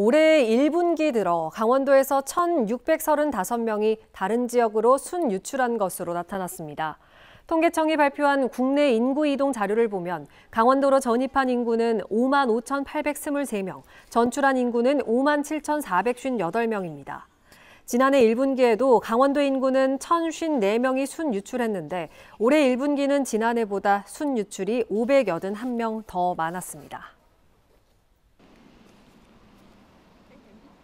올해 1분기 들어 강원도에서 1,635명이 다른 지역으로 순유출한 것으로 나타났습니다. 통계청이 발표한 국내 인구 이동 자료를 보면 강원도로 전입한 인구는 5만 5,823명, 전출한 인구는 5만 7,458명입니다. 지난해 1분기에도 강원도 인구는 1,054명이 순유출했는데 올해 1분기는 지난해보다 순유출이 581명 더 많았습니다.